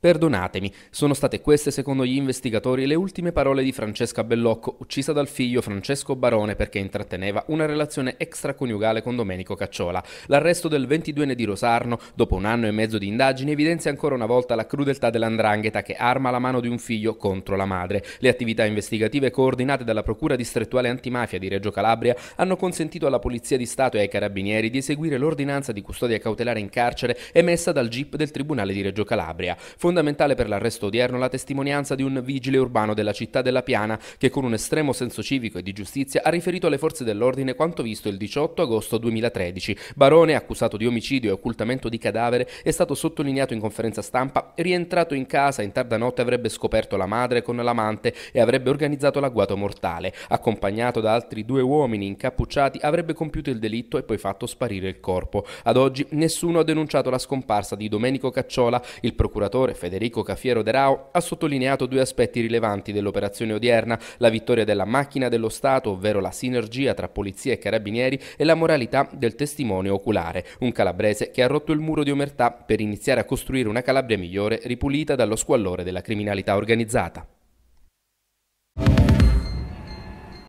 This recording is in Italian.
Perdonatemi, sono state queste secondo gli investigatori le ultime parole di Francesca Bellocco, uccisa dal figlio Francesco Barone perché intratteneva una relazione extraconiugale con Domenico Cacciola. L'arresto del 22enne di Rosarno, dopo un anno e mezzo di indagini, evidenzia ancora una volta la crudeltà dell'andrangheta che arma la mano di un figlio contro la madre. Le attività investigative coordinate dalla Procura distrettuale antimafia di Reggio Calabria hanno consentito alla Polizia di Stato e ai Carabinieri di eseguire l'ordinanza di custodia cautelare in carcere emessa dal GIP del Tribunale di Reggio Calabria. Fondamentale per l'arresto odierno la testimonianza di un vigile urbano della città della Piana che con un estremo senso civico e di giustizia ha riferito alle forze dell'ordine quanto visto il 18 agosto 2013. Barone, accusato di omicidio e occultamento di cadavere, è stato sottolineato in conferenza stampa, rientrato in casa in tarda notte avrebbe scoperto la madre con l'amante e avrebbe organizzato l'agguato mortale. Accompagnato da altri due uomini incappucciati avrebbe compiuto il delitto e poi fatto sparire il corpo. Ad oggi nessuno ha denunciato la scomparsa di Domenico Cacciola, il procuratore Federico Caffiero De Rao ha sottolineato due aspetti rilevanti dell'operazione odierna, la vittoria della macchina dello Stato, ovvero la sinergia tra polizia e carabinieri e la moralità del testimone oculare, un calabrese che ha rotto il muro di omertà per iniziare a costruire una Calabria migliore ripulita dallo squallore della criminalità organizzata.